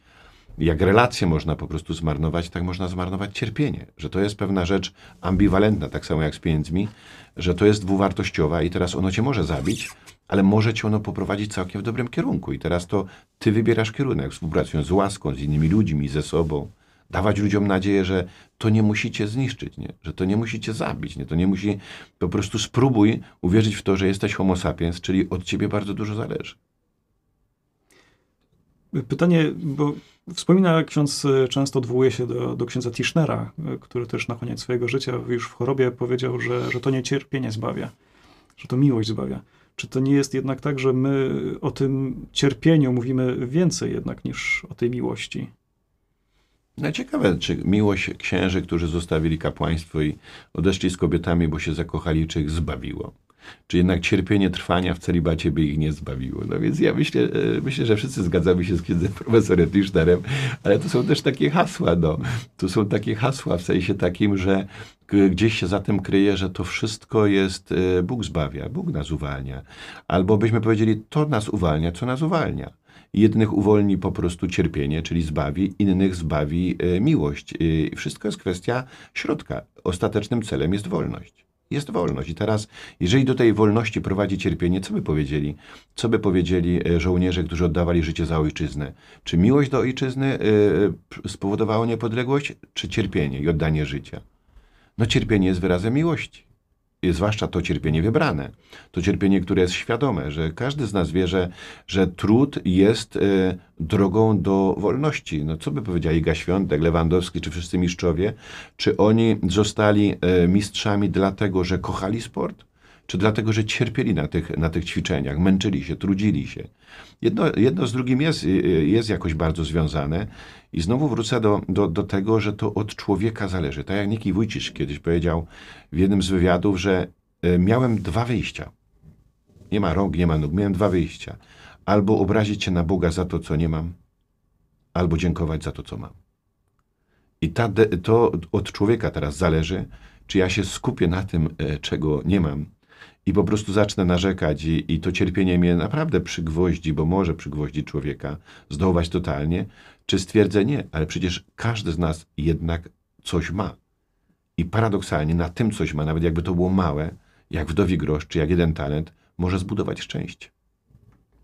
jak relacje można po prostu zmarnować, tak można zmarnować cierpienie. Że to jest pewna rzecz ambiwalentna, tak samo jak z pieniędzmi, że to jest dwuwartościowa i teraz ono cię może zabić, ale może cię ono poprowadzić całkiem w dobrym kierunku. I teraz to ty wybierasz kierunek, współpracując z łaską, z innymi ludźmi, ze sobą. Dawać ludziom nadzieję, że to nie musicie zniszczyć, nie? że to nie musicie zabić, nie? to nie musi. Po prostu spróbuj uwierzyć w to, że jesteś homo sapiens, czyli od ciebie bardzo dużo zależy. Pytanie, bo wspomina ksiądz, często odwołuje się do, do księdza Tischnera, który też na koniec swojego życia, już w chorobie, powiedział, że, że to nie cierpienie zbawia, że to miłość zbawia. Czy to nie jest jednak tak, że my o tym cierpieniu mówimy więcej jednak niż o tej miłości? No ciekawe, czy miłość księży, którzy zostawili kapłaństwo i odeszli z kobietami, bo się zakochali, czy ich zbawiło? Czy jednak cierpienie trwania w celibacie by ich nie zbawiło? No więc ja myślę, e, myślę że wszyscy zgadzamy się z [LAUGHS] profesorem Tischnerem, ale to są też takie hasła, no. To są takie hasła w sensie takim, że gdzieś się za tym kryje, że to wszystko jest, e, Bóg zbawia, Bóg nas uwalnia. Albo byśmy powiedzieli, to nas uwalnia, co nas uwalnia. Jednych uwolni po prostu cierpienie, czyli zbawi, innych zbawi e, miłość. Wszystko jest kwestia środka. Ostatecznym celem jest wolność. Jest wolność. I teraz, jeżeli do tej wolności prowadzi cierpienie, co by powiedzieli? Co by powiedzieli e, żołnierze, którzy oddawali życie za ojczyznę? Czy miłość do ojczyzny e, spowodowała niepodległość, czy cierpienie i oddanie życia? No cierpienie jest wyrazem miłości zwłaszcza to cierpienie wybrane, to cierpienie, które jest świadome, że każdy z nas wie, że, że trud jest y, drogą do wolności. No co by powiedziała Iga Świątek, Lewandowski czy wszyscy mistrzowie? Czy oni zostali y, mistrzami dlatego, że kochali sport? czy dlatego, że cierpieli na tych, na tych ćwiczeniach, męczyli się, trudzili się. Jedno, jedno z drugim jest, y, y, jest jakoś bardzo związane i znowu wrócę do, do, do tego, że to od człowieka zależy. Tak jak Niki Wójcisz kiedyś powiedział w jednym z wywiadów, że y, miałem dwa wyjścia. Nie ma rąk, nie ma nóg, miałem dwa wyjścia. Albo obrazić się na Boga za to, co nie mam, albo dziękować za to, co mam. I ta, to od człowieka teraz zależy, czy ja się skupię na tym, e, czego nie mam, i po prostu zacznę narzekać i, i to cierpienie mnie naprawdę przygwoździ, bo może przygwoździ człowieka, zdołować totalnie, czy stwierdzę nie, ale przecież każdy z nas jednak coś ma. I paradoksalnie na tym coś ma, nawet jakby to było małe, jak wdowi grosz, czy jak jeden talent, może zbudować szczęście.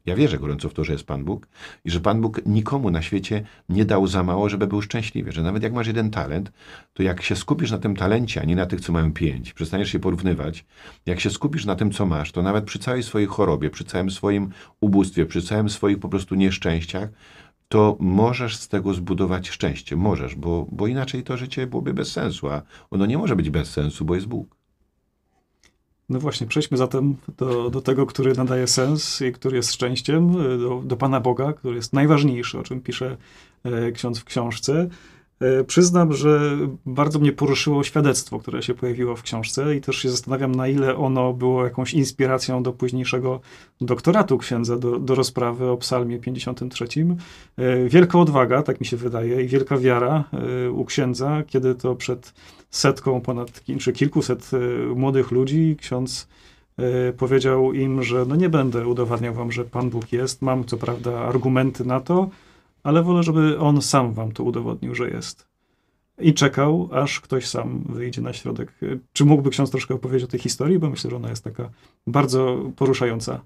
Ja wierzę gorąco w to, że jest Pan Bóg i że Pan Bóg nikomu na świecie nie dał za mało, żeby był szczęśliwy. Że nawet jak masz jeden talent, to jak się skupisz na tym talencie, a nie na tych, co mają pięć, przestaniesz się porównywać, jak się skupisz na tym, co masz, to nawet przy całej swojej chorobie, przy całym swoim ubóstwie, przy całym swoich po prostu nieszczęściach, to możesz z tego zbudować szczęście. Możesz, bo, bo inaczej to życie byłoby bez sensu, a ono nie może być bez sensu, bo jest Bóg. No właśnie, przejdźmy zatem do, do tego, który nadaje sens i który jest szczęściem, do, do Pana Boga, który jest najważniejszy, o czym pisze e, ksiądz w książce. E, przyznam, że bardzo mnie poruszyło świadectwo, które się pojawiło w książce i też się zastanawiam, na ile ono było jakąś inspiracją do późniejszego doktoratu księdza, do, do rozprawy o psalmie 53. E, wielka odwaga, tak mi się wydaje, i wielka wiara e, u księdza, kiedy to przed setką ponad, czy kilkuset młodych ludzi ksiądz powiedział im, że no nie będę udowadniał wam, że Pan Bóg jest, mam co prawda argumenty na to, ale wolę, żeby on sam wam to udowodnił, że jest. I czekał, aż ktoś sam wyjdzie na środek. Czy mógłby ksiądz troszkę opowiedzieć o tej historii, bo myślę, że ona jest taka bardzo poruszająca.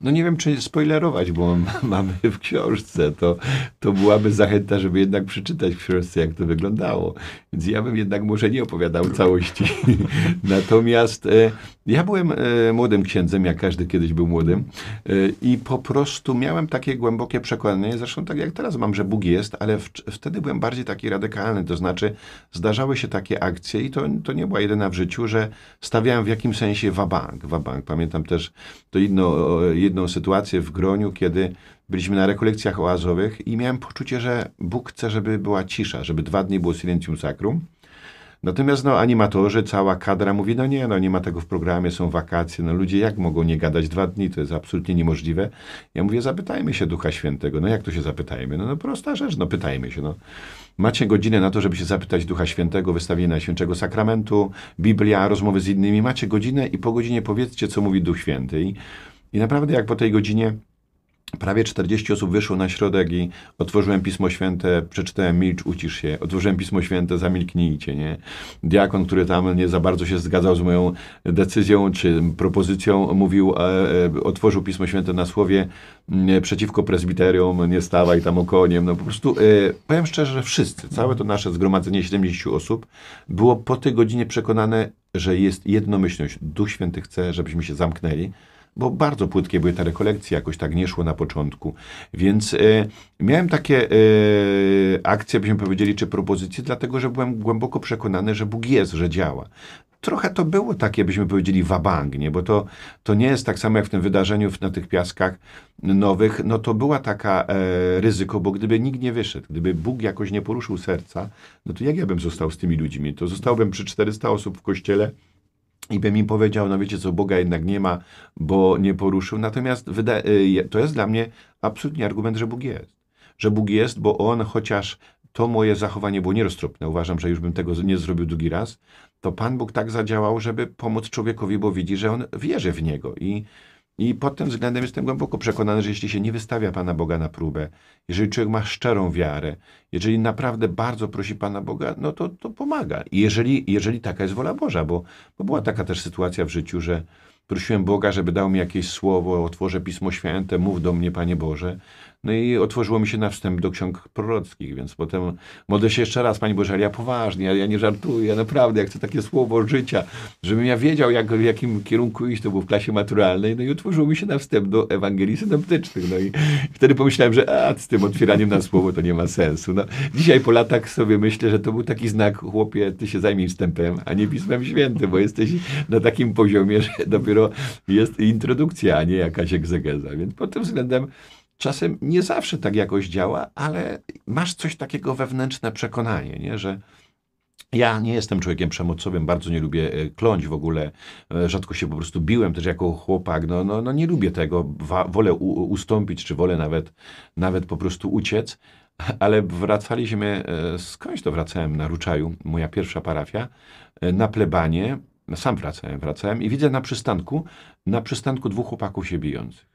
No nie wiem, czy spoilerować, bo [LAUGHS] mamy w książce. To, to byłaby zachęta, żeby jednak przeczytać w książce, jak to wyglądało. Więc ja bym jednak może nie opowiadał całości. [LAUGHS] Natomiast e, ja byłem e, młodym księdzem, jak każdy kiedyś był młodym, e, i po prostu miałem takie głębokie przekonanie, zresztą tak jak teraz mam, że Bóg jest, ale w, wtedy byłem bardziej taki radykalny, to znaczy zdarzały się takie akcje i to, to nie była jedyna w życiu, że stawiałem w jakimś sensie wabank, wabank. Pamiętam też to jedno, jedną sytuację w Groniu, kiedy byliśmy na rekolekcjach oazowych i miałem poczucie, że Bóg chce, żeby była cisza, żeby dwa dni było silencium sacrum. Natomiast no, animatorzy, cała kadra mówi, no nie, no nie ma tego w programie, są wakacje, no ludzie jak mogą nie gadać dwa dni, to jest absolutnie niemożliwe. Ja mówię, zapytajmy się Ducha Świętego. No jak to się zapytajmy? No, no prosta rzecz, no pytajmy się. No. Macie godzinę na to, żeby się zapytać Ducha Świętego, wystawienie Najświętszego Sakramentu, Biblia, rozmowy z innymi. Macie godzinę i po godzinie powiedzcie, co mówi Duch Święty. I, i naprawdę jak po tej godzinie Prawie 40 osób wyszło na środek i otworzyłem Pismo Święte, przeczytałem milcz, ucisz się. Otworzyłem Pismo Święte, zamilknijcie, nie? Diakon, który tam nie za bardzo się zgadzał z moją decyzją czy propozycją, mówił, e, e, otworzył Pismo Święte na słowie nie, przeciwko prezbiteriom, nie stawaj tam okoniem. No po prostu, e, powiem szczerze, że wszyscy, całe to nasze zgromadzenie 70 osób było po tej godzinie przekonane, że jest jednomyślność. Duch Święty chce, żebyśmy się zamknęli, bo bardzo płytkie były te rekolekcje, jakoś tak nie szło na początku. Więc e, miałem takie e, akcje, byśmy powiedzieli, czy propozycje, dlatego że byłem głęboko przekonany, że Bóg jest, że działa. Trochę to było takie, byśmy powiedzieli, wabang, nie? bo to, to nie jest tak samo jak w tym wydarzeniu na tych piaskach nowych. No to była taka e, ryzyko, bo gdyby nikt nie wyszedł, gdyby Bóg jakoś nie poruszył serca, no to jak ja bym został z tymi ludźmi? To zostałbym przy 400 osób w kościele, i bym im powiedział, no wiecie co, Boga jednak nie ma, bo nie poruszył. Natomiast y, to jest dla mnie absolutnie argument, że Bóg jest. Że Bóg jest, bo On chociaż to moje zachowanie było nieroztropne, uważam, że już bym tego nie zrobił drugi raz, to Pan Bóg tak zadziałał, żeby pomóc człowiekowi, bo widzi, że on wierzy w Niego i i pod tym względem jestem głęboko przekonany, że jeśli się nie wystawia Pana Boga na próbę, jeżeli człowiek ma szczerą wiarę, jeżeli naprawdę bardzo prosi Pana Boga, no to, to pomaga. I jeżeli, jeżeli taka jest wola Boża, bo, bo była taka też sytuacja w życiu, że prosiłem Boga, żeby dał mi jakieś słowo, otworzę Pismo Święte, mów do mnie, Panie Boże. No i otworzyło mi się na wstęp do ksiąg prorockich, więc potem modlę się jeszcze raz, Pani Boże, ale ja poważnie, ja, nie żartuję, ja naprawdę, jak chcę takie słowo życia, żebym ja wiedział, jak, w jakim kierunku iść, to był w klasie maturalnej, no i otworzyło mi się na wstęp do Ewangelii synoptycznych, no i wtedy pomyślałem, że a, z tym otwieraniem na słowo to nie ma sensu. No, dzisiaj po latach sobie myślę, że to był taki znak, chłopie, ty się zajmij wstępem, a nie Pismem Świętym, bo jesteś na takim poziomie, że dopiero jest introdukcja, a nie jakaś egzegeza, więc pod tym względem czasem nie zawsze tak jakoś działa, ale masz coś takiego wewnętrzne przekonanie, nie? że ja nie jestem człowiekiem przemocowym, bardzo nie lubię e, kląć w ogóle, e, rzadko się po prostu biłem też jako chłopak, no, no, no nie lubię tego, wolę u, ustąpić, czy wolę nawet, nawet po prostu uciec, [LAUGHS] ale wracaliśmy, e, skądś to wracałem na Ruczaju, moja pierwsza parafia, na plebanie, sam wracałem, wracałem i widzę na przystanku, na przystanku dwóch chłopaków się bijących.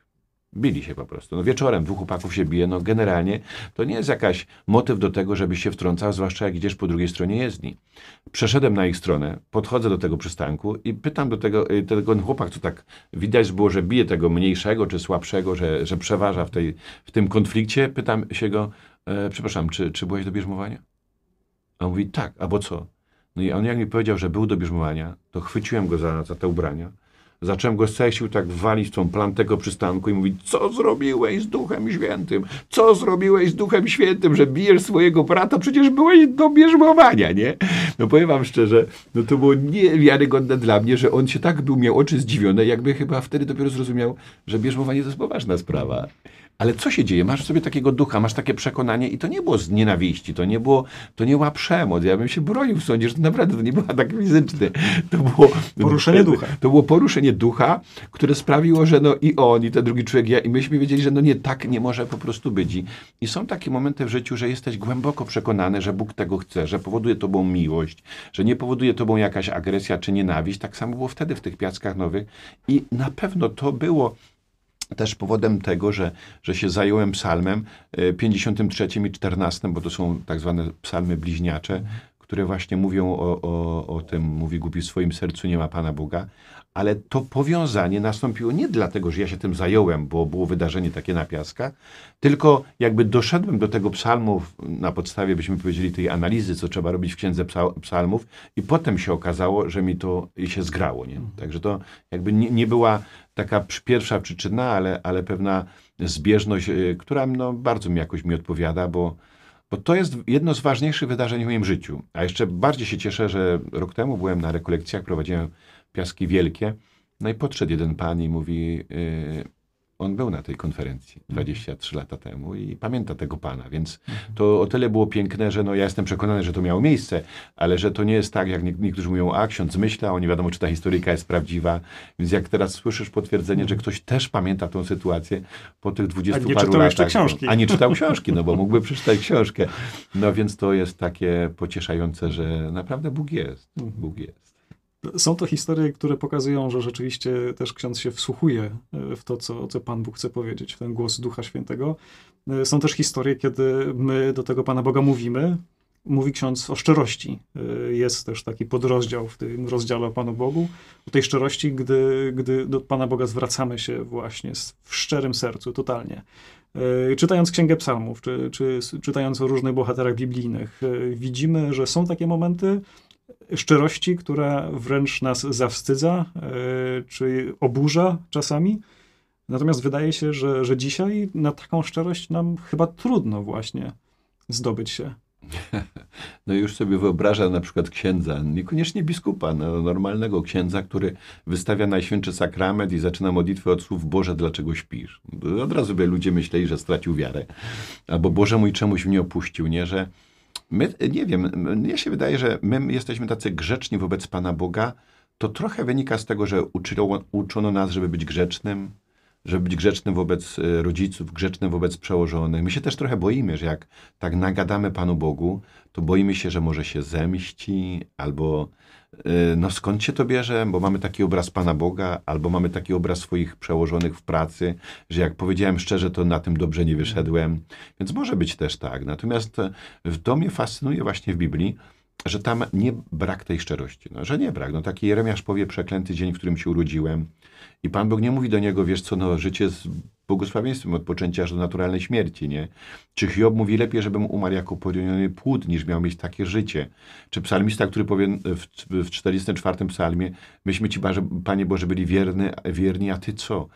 Bili się po prostu. No wieczorem dwóch chłopaków się bije, no generalnie to nie jest jakaś motyw do tego, żebyś się wtrącał, zwłaszcza jak idziesz po drugiej stronie jezdni. Przeszedłem na ich stronę, podchodzę do tego przystanku i pytam do tego, y, tego chłopak, co tak widać było, że bije tego mniejszego czy słabszego, że, że przeważa w, tej, w tym konflikcie, pytam się go, e, przepraszam, czy, czy byłeś do bierzmowania? A on mówi, tak, albo co? No i on jak mi powiedział, że był do bierzmowania, to chwyciłem go za, za te ubrania, Zacząłem go z tak walić w tą plantego przystanku i mówić, co zrobiłeś z Duchem Świętym? Co zrobiłeś z Duchem Świętym, że bijesz swojego brata? Przecież byłeś do bierzmowania, nie? No powiem wam szczerze, no to było niewiarygodne dla mnie, że on się tak był, miał oczy zdziwione, jakby chyba wtedy dopiero zrozumiał, że bierzmowanie to jest poważna sprawa. Ale co się dzieje? Masz sobie takiego ducha, masz takie przekonanie i to nie było z nienawiści, to nie było, to nie była przemoc. Ja bym się bronił w sądzie, że to naprawdę to nie było tak fizyczne. To było poruszenie [LAUGHS] ducha. To było poruszenie ducha, które sprawiło, że no i on, i ten drugi człowiek, ja, i myśmy wiedzieli, że no nie, tak nie może po prostu być. I, i są takie momenty w życiu, że jesteś głęboko przekonany, że Bóg tego chce, że powoduje tobą miłość, że nie powoduje tobą jakaś agresja czy nienawiść. Tak samo było wtedy w tych piackach nowych i na pewno to było też powodem tego, że, że się zająłem psalmem 53 e, i 14, bo to są tak zwane psalmy bliźniacze, które właśnie mówią o, o, o tym, mówi głupi w swoim sercu nie ma Pana Boga, ale to powiązanie nastąpiło nie dlatego, że ja się tym zająłem, bo było wydarzenie takie na piaskach, tylko jakby doszedłem do tego psalmu na podstawie, byśmy powiedzieli, tej analizy, co trzeba robić w księdze psalmów i potem się okazało, że mi to się zgrało. Nie? Także to jakby nie, nie była taka pierwsza przyczyna, ale, ale pewna zbieżność, y, która no, bardzo mi jakoś mi odpowiada, bo, bo to jest jedno z ważniejszych wydarzeń w moim życiu. A jeszcze bardziej się cieszę, że rok temu byłem na rekolekcjach, prowadziłem Piaski Wielkie, no i podszedł jeden pan i mówi, y, on był na tej konferencji 23 mhm. lata temu i pamięta tego pana, więc mhm. to o tyle było piękne, że no ja jestem przekonany, że to miało miejsce, ale że to nie jest tak, jak niektórzy mówią, a ksiądz zmyślał, nie wiadomo, czy ta historyjka jest prawdziwa, więc jak teraz słyszysz potwierdzenie, że mhm. ktoś też pamięta tą sytuację po tych 20 a nie czytał latach. Jeszcze książki. a nie czytał [LAUGHS] książki, no bo mógłby przeczytać książkę. No więc to jest takie pocieszające, że naprawdę Bóg jest. Bóg jest. Są to historie, które pokazują, że rzeczywiście też ksiądz się wsłuchuje e, w to, co, co Pan Bóg chce powiedzieć, w ten głos Ducha Świętego. E, są też historie, kiedy my do tego Pana Boga mówimy, mówi ksiądz o szczerości. E, jest też taki podrozdział w tym rozdziale o Panu Bogu, o tej szczerości, gdy, gdy do Pana Boga zwracamy się właśnie w szczerym sercu, totalnie. Czytając Księgę Psalmów, czy, czy czytając o różnych bohaterach biblijnych, widzimy, że są takie momenty, szczerości, która wręcz nas zawstydza, e, czy oburza czasami. Natomiast wydaje się, że, że dzisiaj na taką szczerość nam chyba trudno właśnie zdobyć się. [LAUGHS] No już sobie wyobrażam na przykład księdza, niekoniecznie biskupa, no, no, normalnego księdza, który wystawia Najświętszy Sakrament i zaczyna modlitwę od słów Boże, dlaczego śpisz? Od razu by ludzie myśleli, że stracił wiarę. Albo Boże mój czemuś mnie opuścił, nie? Że My, nie wiem, mnie się wydaje, że my jesteśmy tacy grzeczni wobec Pana Boga. To trochę wynika z tego, że uczono, uczono nas, żeby być grzecznym, żeby być grzecznym wobec e, rodziców, grzecznym wobec przełożonych. My się też trochę boimy, że jak tak nagadamy Panu Bogu, to boimy się, że może się zemści albo Y, no skąd się to bierze, bo mamy taki obraz Pana Boga, albo mamy taki obraz swoich przełożonych w pracy, że jak powiedziałem szczerze, to na tym dobrze nie wyszedłem. Więc może być też tak. Natomiast e, w domie fascynuje właśnie w Biblii, że tam nie brak tej szczerości, no, że nie brak. No taki Jeremiasz powie, przeklęty dzień, w którym się urodziłem i Pan Bóg nie mówi do niego, wiesz co, no życie błogosławieństwem odpoczęcia aż do naturalnej śmierci, nie? Czy Hiob mówi lepiej, żebym umarł jako poroniony płód, niż miał mieć takie życie? Czy psalmista, który powie w, w 44 psalmie, myśmy Ci, Boże, Panie Boże, byli wierny, wierni, a Ty co?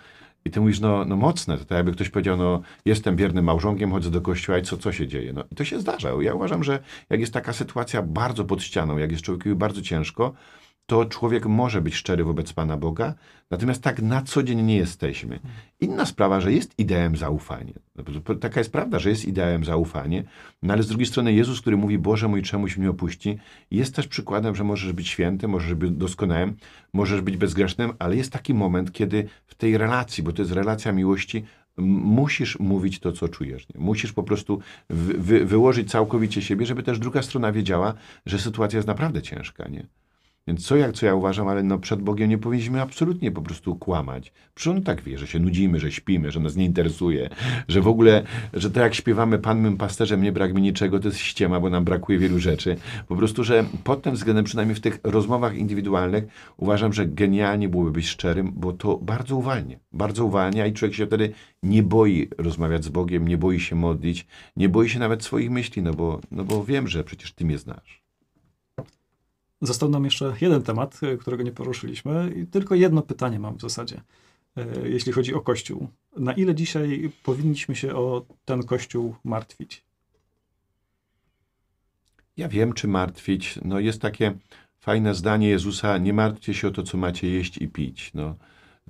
I ty mówisz, no, no mocne, to tak jakby ktoś powiedział, no jestem wiernym małżonkiem, chodzę do kościoła i co, co się dzieje? No i to się zdarza. Ja uważam, że jak jest taka sytuacja bardzo pod ścianą, jak jest człowiekowi bardzo ciężko, to człowiek może być szczery wobec Pana Boga, natomiast tak na co dzień nie jesteśmy. Inna sprawa, że jest ideem zaufanie. No, taka jest prawda, że jest ideem zaufanie, no ale z drugiej strony Jezus, który mówi, Boże mój, czemuś mnie opuści, jest też przykładem, że możesz być świętym, możesz być doskonałym, możesz być bezgrzesznym, ale jest taki moment, kiedy w tej relacji, bo to jest relacja miłości, musisz mówić to, co czujesz. Nie? Musisz po prostu wy, wy, wyłożyć całkowicie siebie, żeby też druga strona wiedziała, że sytuacja jest naprawdę ciężka. Nie? Więc co jak, co ja uważam, ale no przed Bogiem nie powinniśmy absolutnie po prostu kłamać. Przecież On tak wie, że się nudzimy, że śpimy, że nas nie interesuje, że w ogóle, że tak jak śpiewamy Pan mym pasterzem, nie brak mi niczego, to jest ściema, bo nam brakuje wielu rzeczy. Po prostu, że pod tym względem, przynajmniej w tych rozmowach indywidualnych, uważam, że genialnie byłoby być szczerym, bo to bardzo uwalnia. Bardzo uwalnia i człowiek się wtedy nie boi rozmawiać z Bogiem, nie boi się modlić, nie boi się nawet swoich myśli, no bo, no bo wiem, że przecież Ty mnie znasz. Został nam jeszcze jeden temat, e, którego nie poruszyliśmy i tylko jedno pytanie mam w zasadzie, e, jeśli chodzi o Kościół. Na ile dzisiaj powinniśmy się o ten Kościół martwić? Ja wiem, czy martwić. No jest takie fajne zdanie Jezusa, nie martwcie się o to, co macie jeść i pić. No,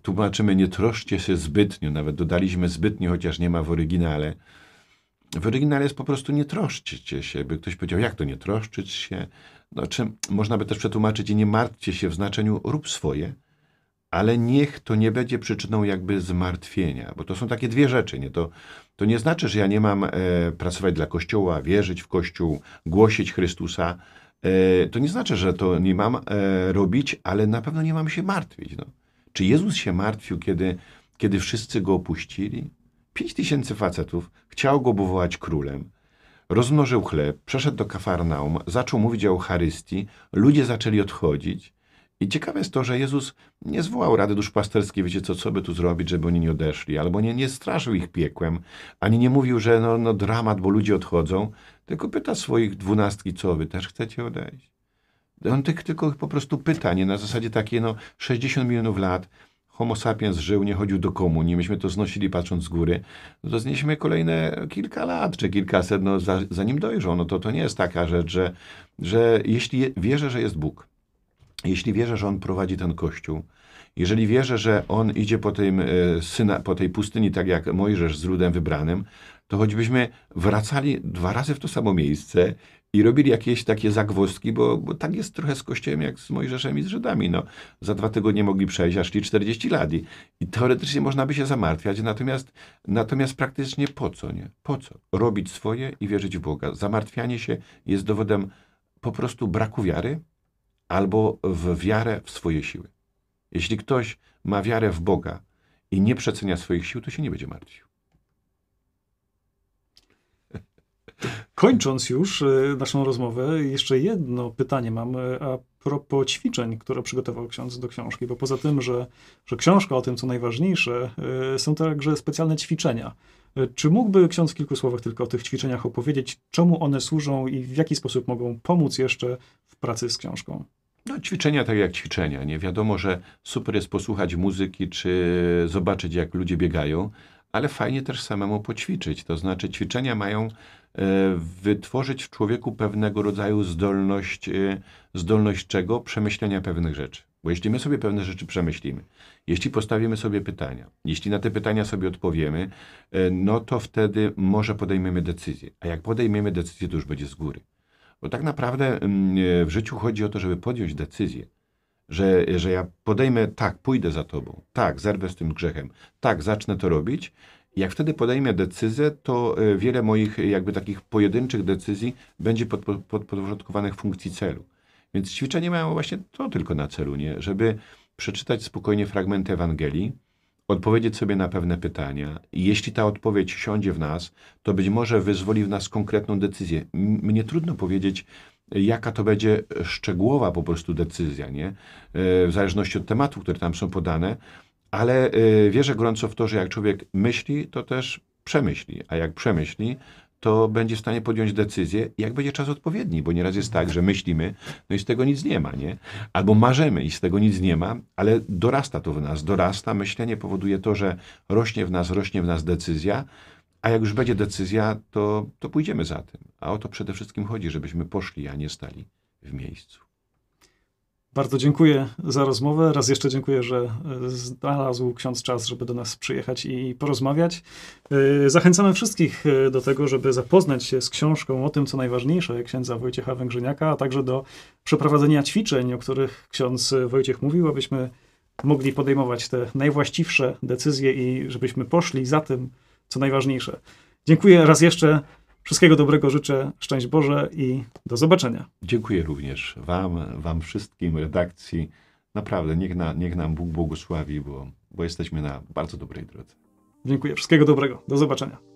tłumaczymy, nie troszcie się zbytnio, nawet dodaliśmy zbytnio, chociaż nie ma w oryginale. W oryginale jest po prostu nie troszczycie się, by ktoś powiedział, jak to nie troszczyć się? Znaczy, można by też przetłumaczyć i nie martwcie się w znaczeniu rób swoje, ale niech to nie będzie przyczyną jakby zmartwienia, bo to są takie dwie rzeczy. Nie? To, to nie znaczy, że ja nie mam e, pracować dla Kościoła, wierzyć w Kościół, głosić Chrystusa. E, to nie znaczy, że to nie mam e, robić, ale na pewno nie mam się martwić. No. Czy Jezus się martwił, kiedy, kiedy wszyscy go opuścili? Pięć tysięcy facetów chciał go powołać królem. Rozmnożył chleb, przeszedł do Kafarnaum, zaczął mówić o Eucharystii, ludzie zaczęli odchodzić. I ciekawe jest to, że Jezus nie zwołał Rady Duszpasterskiej, wiecie co, co by tu zrobić, żeby oni nie odeszli, albo nie, nie straszył ich piekłem, ani nie mówił, że no, no dramat, bo ludzie odchodzą, tylko pyta swoich dwunastki, co wy też chcecie odejść? On tych tylko po prostu pyta, nie na zasadzie takiej, no 60 milionów lat, homo sapiens żył, nie chodził do komunii, myśmy to znosili patrząc z góry, no to znieśmy kolejne kilka lat czy kilkaset, no za, zanim dojrzą. No to, to nie jest taka rzecz, że, że jeśli je, wierzę, że jest Bóg, jeśli wierzę, że On prowadzi ten Kościół, jeżeli wierzę, że On idzie po, tym, e, syna, po tej pustyni, tak jak Mojżesz z ludem wybranym, to choćbyśmy wracali dwa razy w to samo miejsce, i robili jakieś takie zagwozdki, bo, bo tak jest trochę z Kościołem, jak z Mojżeszem i z Żydami. No, za dwa tygodnie mogli przejść, a szli 40 lat. I, I, teoretycznie można by się zamartwiać, natomiast, natomiast praktycznie po co, nie? Po co? Robić swoje i wierzyć w Boga. Zamartwianie się jest dowodem po prostu braku wiary albo w wiarę w swoje siły. Jeśli ktoś ma wiarę w Boga i nie przecenia swoich sił, to się nie będzie martwił. Kończąc już y, naszą rozmowę, jeszcze jedno pytanie mam y, a propos ćwiczeń, które przygotował ksiądz do książki, bo poza tym, że, że książka o tym, co najważniejsze, y, są także specjalne ćwiczenia. Czy mógłby ksiądz w kilku słowach tylko o tych ćwiczeniach opowiedzieć, czemu one służą i w jaki sposób mogą pomóc jeszcze w pracy z książką? No, ćwiczenia tak jak ćwiczenia. Nie wiadomo, że super jest posłuchać muzyki czy zobaczyć, jak ludzie biegają, ale fajnie też samemu poćwiczyć. To znaczy, ćwiczenia mają E, wytworzyć w człowieku pewnego rodzaju zdolność, e, zdolność czego? Przemyślenia pewnych rzeczy. Bo jeśli my sobie pewne rzeczy przemyślimy, jeśli postawimy sobie pytania, jeśli na te pytania sobie odpowiemy, e, no to wtedy może podejmiemy decyzję. A jak podejmiemy decyzję, to już będzie z góry. Bo tak naprawdę mm, w życiu chodzi o to, żeby podjąć decyzję. Że, że ja podejmę, tak, pójdę za tobą, tak, zerwę z tym grzechem, tak, zacznę to robić, jak wtedy podejmę decyzję, to e, wiele moich e, jakby takich pojedynczych decyzji będzie pod, pod, podporządkowanych funkcji celu. Więc ćwiczenie miało właśnie to tylko na celu, nie? żeby przeczytać spokojnie fragmenty Ewangelii, odpowiedzieć sobie na pewne pytania. Jeśli ta odpowiedź siądzie w nas, to być może wyzwoli w nas konkretną decyzję. Mnie trudno powiedzieć, e, jaka to będzie szczegółowa po prostu decyzja, nie? w zależności od tematów, które tam są podane ale y, wierzę gorąco w to, że jak człowiek myśli, to też przemyśli, a jak przemyśli, to będzie w stanie podjąć decyzję, jak będzie czas odpowiedni, bo nieraz jest tak, że myślimy, no i z tego nic nie ma, nie? Albo marzymy i z tego nic nie ma, ale dorasta to w nas, dorasta, myślenie powoduje to, że rośnie w nas, rośnie w nas decyzja, a jak już będzie decyzja, to, to pójdziemy za tym. A o to przede wszystkim chodzi, żebyśmy poszli, a nie stali w miejscu. Bardzo dziękuję za rozmowę. Raz jeszcze dziękuję, że e, znalazł ksiądz czas, żeby do nas przyjechać i porozmawiać. E, zachęcamy wszystkich e, do tego, żeby zapoznać się z książką o tym, co najważniejsze księdza Wojciecha Węgrzyniaka, a także do przeprowadzenia ćwiczeń, o których ksiądz Wojciech mówił, abyśmy mogli podejmować te najwłaściwsze decyzje i żebyśmy poszli za tym, co najważniejsze. Dziękuję raz jeszcze. Wszystkiego dobrego życzę, szczęść Boże i do zobaczenia. Dziękuję również Wam, Wam wszystkim, redakcji. Naprawdę, niech, na, niech nam Bóg błogosławi, bo, bo jesteśmy na bardzo dobrej drodze. Dziękuję. Wszystkiego dobrego. Do zobaczenia.